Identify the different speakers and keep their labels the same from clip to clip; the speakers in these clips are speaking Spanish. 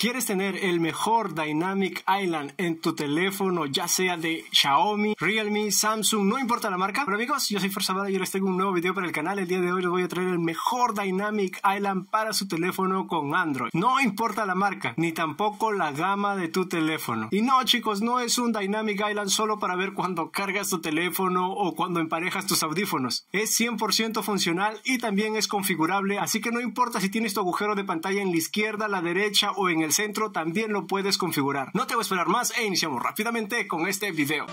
Speaker 1: ¿Quieres tener el mejor Dynamic Island en tu teléfono, ya sea de Xiaomi, Realme, Samsung, no importa la marca? Pero amigos, yo soy forzavada y les tengo un nuevo video para el canal. El día de hoy les voy a traer el mejor Dynamic Island para su teléfono con Android. No importa la marca, ni tampoco la gama de tu teléfono. Y no, chicos, no es un Dynamic Island solo para ver cuando cargas tu teléfono o cuando emparejas tus audífonos. Es 100% funcional y también es configurable, así que no importa si tienes tu agujero de pantalla en la izquierda, la derecha o en el centro también lo puedes configurar. No te voy a esperar más e iniciamos rápidamente con este video.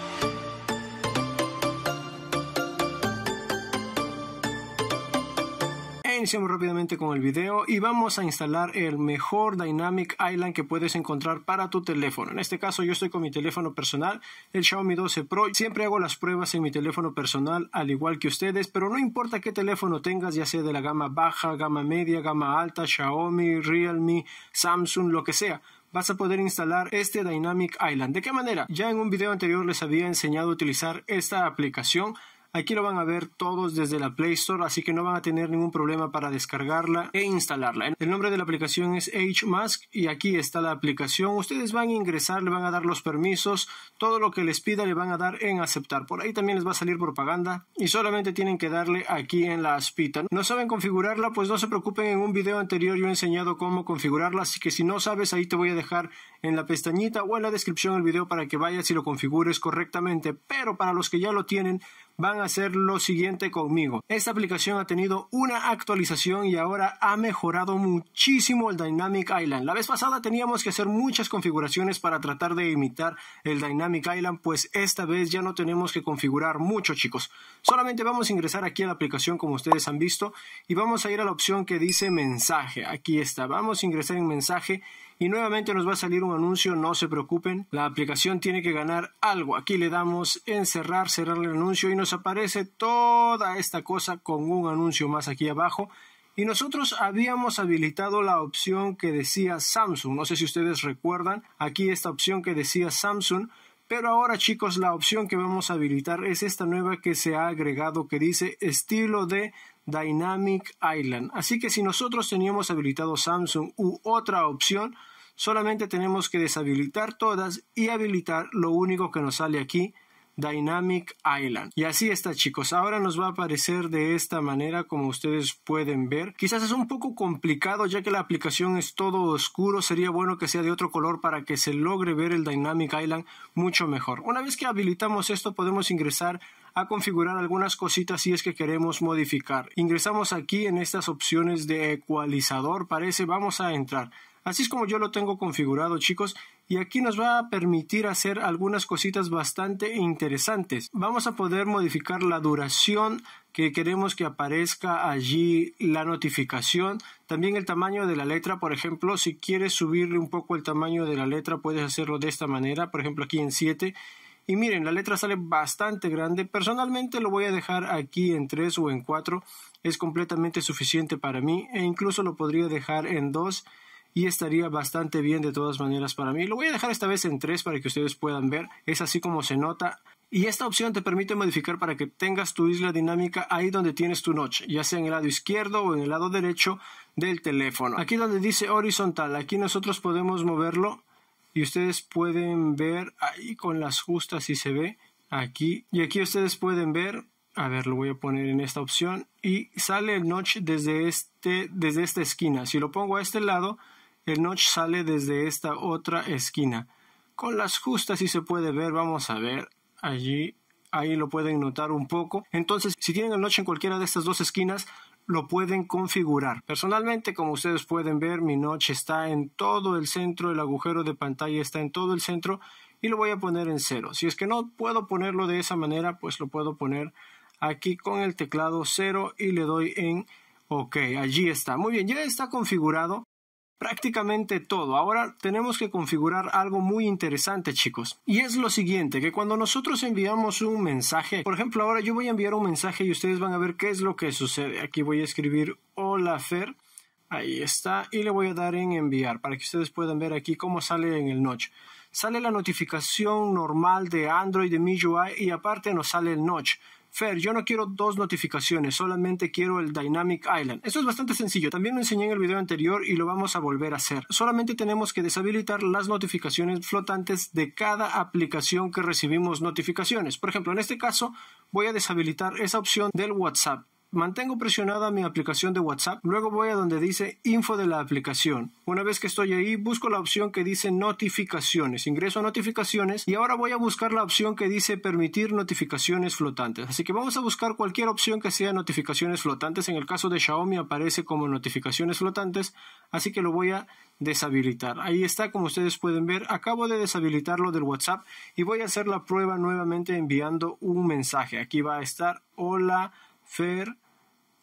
Speaker 1: iniciamos rápidamente con el video y vamos a instalar el mejor Dynamic Island que puedes encontrar para tu teléfono. En este caso yo estoy con mi teléfono personal, el Xiaomi 12 Pro. Siempre hago las pruebas en mi teléfono personal al igual que ustedes, pero no importa qué teléfono tengas, ya sea de la gama baja, gama media, gama alta, Xiaomi, Realme, Samsung, lo que sea vas a poder instalar este Dynamic Island. ¿De qué manera? Ya en un video anterior les había enseñado a utilizar esta aplicación Aquí lo van a ver todos desde la Play Store, así que no van a tener ningún problema para descargarla e instalarla. El nombre de la aplicación es HMask y aquí está la aplicación. Ustedes van a ingresar, le van a dar los permisos, todo lo que les pida le van a dar en aceptar. Por ahí también les va a salir propaganda y solamente tienen que darle aquí en la aspita. No saben configurarla, pues no se preocupen, en un video anterior yo he enseñado cómo configurarla, así que si no sabes ahí te voy a dejar en la pestañita o en la descripción el video para que vayas y lo configures correctamente. Pero para los que ya lo tienen, van a hacer lo siguiente conmigo. Esta aplicación ha tenido una actualización y ahora ha mejorado muchísimo el Dynamic Island. La vez pasada teníamos que hacer muchas configuraciones para tratar de imitar el Dynamic Island, pues esta vez ya no tenemos que configurar mucho, chicos. Solamente vamos a ingresar aquí a la aplicación como ustedes han visto y vamos a ir a la opción que dice mensaje. Aquí está, vamos a ingresar en mensaje y nuevamente nos va a salir un anuncio, no se preocupen, la aplicación tiene que ganar algo. Aquí le damos en cerrar, cerrar el anuncio y nos aparece toda esta cosa con un anuncio más aquí abajo. Y nosotros habíamos habilitado la opción que decía Samsung, no sé si ustedes recuerdan, aquí esta opción que decía Samsung, pero ahora chicos la opción que vamos a habilitar es esta nueva que se ha agregado que dice estilo de Dynamic Island. Así que si nosotros teníamos habilitado Samsung u otra opción, solamente tenemos que deshabilitar todas y habilitar lo único que nos sale aquí, Dynamic Island. Y así está chicos, ahora nos va a aparecer de esta manera como ustedes pueden ver. Quizás es un poco complicado ya que la aplicación es todo oscuro, sería bueno que sea de otro color para que se logre ver el Dynamic Island mucho mejor. Una vez que habilitamos esto podemos ingresar a configurar algunas cositas si es que queremos modificar. Ingresamos aquí en estas opciones de ecualizador, parece, vamos a entrar. Así es como yo lo tengo configurado, chicos, y aquí nos va a permitir hacer algunas cositas bastante interesantes. Vamos a poder modificar la duración que queremos que aparezca allí la notificación. También el tamaño de la letra, por ejemplo, si quieres subirle un poco el tamaño de la letra, puedes hacerlo de esta manera, por ejemplo aquí en 7. Y miren, la letra sale bastante grande. Personalmente lo voy a dejar aquí en 3 o en 4. Es completamente suficiente para mí e incluso lo podría dejar en 2 y estaría bastante bien de todas maneras para mí. Lo voy a dejar esta vez en 3 para que ustedes puedan ver. Es así como se nota. Y esta opción te permite modificar para que tengas tu isla dinámica ahí donde tienes tu notch, ya sea en el lado izquierdo o en el lado derecho del teléfono. Aquí donde dice horizontal, aquí nosotros podemos moverlo y ustedes pueden ver ahí con las justas si se ve aquí. Y aquí ustedes pueden ver a ver, lo voy a poner en esta opción y sale el notch desde, este, desde esta esquina. Si lo pongo a este lado, el notch sale desde esta otra esquina. Con las justas, si se puede ver, vamos a ver allí. Ahí lo pueden notar un poco. Entonces, si tienen el notch en cualquiera de estas dos esquinas, lo pueden configurar. Personalmente, como ustedes pueden ver, mi notch está en todo el centro, el agujero de pantalla está en todo el centro y lo voy a poner en cero. Si es que no puedo ponerlo de esa manera, pues lo puedo poner aquí con el teclado cero y le doy en OK. Allí está. Muy bien, ya está configurado prácticamente todo. Ahora tenemos que configurar algo muy interesante, chicos. Y es lo siguiente, que cuando nosotros enviamos un mensaje, por ejemplo, ahora yo voy a enviar un mensaje y ustedes van a ver qué es lo que sucede. Aquí voy a escribir hola Fer. Ahí está. Y le voy a dar en enviar para que ustedes puedan ver aquí cómo sale en el notch. Sale la notificación normal de Android de UI y aparte nos sale el notch. Fair, yo no quiero dos notificaciones, solamente quiero el Dynamic Island. Esto es bastante sencillo, también lo enseñé en el video anterior y lo vamos a volver a hacer. Solamente tenemos que deshabilitar las notificaciones flotantes de cada aplicación que recibimos notificaciones. Por ejemplo, en este caso voy a deshabilitar esa opción del WhatsApp. Mantengo presionada mi aplicación de WhatsApp, luego voy a donde dice info de la aplicación. Una vez que estoy ahí, busco la opción que dice notificaciones, ingreso a notificaciones y ahora voy a buscar la opción que dice permitir notificaciones flotantes. Así que vamos a buscar cualquier opción que sea notificaciones flotantes. En el caso de Xiaomi aparece como notificaciones flotantes, así que lo voy a deshabilitar. Ahí está, como ustedes pueden ver, acabo de deshabilitarlo del WhatsApp y voy a hacer la prueba nuevamente enviando un mensaje. Aquí va a estar hola fer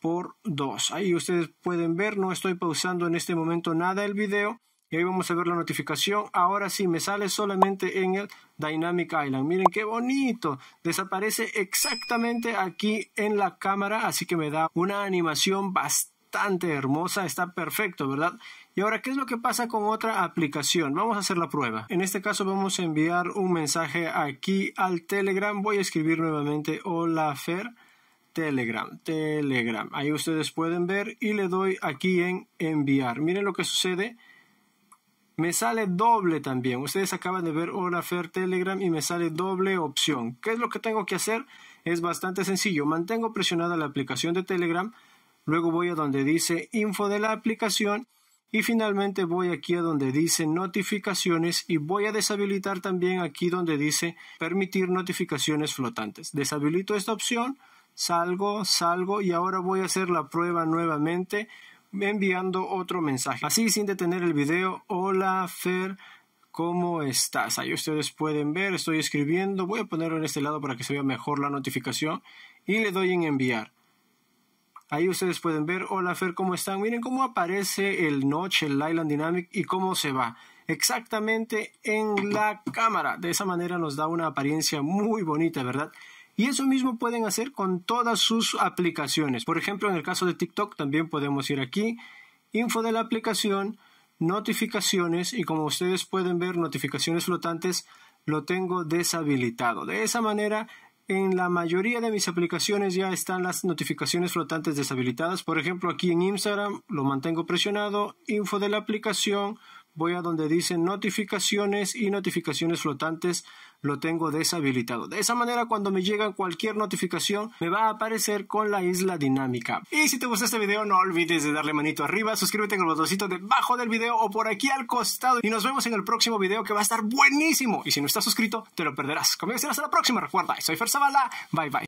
Speaker 1: por 2. Ahí ustedes pueden ver, no estoy pausando en este momento nada el video. Y ahí vamos a ver la notificación. Ahora sí, me sale solamente en el Dynamic Island. Miren qué bonito. Desaparece exactamente aquí en la cámara. Así que me da una animación bastante hermosa. Está perfecto, ¿verdad? Y ahora, ¿qué es lo que pasa con otra aplicación? Vamos a hacer la prueba. En este caso vamos a enviar un mensaje aquí al Telegram. Voy a escribir nuevamente hola Fer. Telegram, Telegram. Ahí ustedes pueden ver y le doy aquí en enviar. Miren lo que sucede. Me sale doble también. Ustedes acaban de ver Fair Telegram y me sale doble opción. ¿Qué es lo que tengo que hacer? Es bastante sencillo. Mantengo presionada la aplicación de Telegram. Luego voy a donde dice info de la aplicación. Y finalmente voy aquí a donde dice notificaciones y voy a deshabilitar también aquí donde dice permitir notificaciones flotantes. Deshabilito esta opción salgo, salgo y ahora voy a hacer la prueba nuevamente enviando otro mensaje. Así sin detener el video, hola Fer, ¿cómo estás? Ahí ustedes pueden ver, estoy escribiendo, voy a ponerlo en este lado para que se vea mejor la notificación y le doy en enviar. Ahí ustedes pueden ver, hola Fer, ¿cómo están? Miren cómo aparece el notch, el Island Dynamic y cómo se va exactamente en la cámara. De esa manera nos da una apariencia muy bonita, ¿verdad? Y eso mismo pueden hacer con todas sus aplicaciones. Por ejemplo, en el caso de TikTok también podemos ir aquí, info de la aplicación, notificaciones y como ustedes pueden ver, notificaciones flotantes lo tengo deshabilitado. De esa manera, en la mayoría de mis aplicaciones ya están las notificaciones flotantes deshabilitadas. Por ejemplo, aquí en Instagram lo mantengo presionado, info de la aplicación, voy a donde dice notificaciones y notificaciones flotantes, lo tengo deshabilitado. De esa manera cuando me llega cualquier notificación me va a aparecer con la isla dinámica. Y si te gustó este video no olvides de darle manito arriba, suscríbete en el botoncito debajo del video o por aquí al costado y nos vemos en el próximo video que va a estar buenísimo. Y si no estás suscrito te lo perderás. Conmigo será hasta la próxima, recuerda, soy Fer Zavala, bye bye.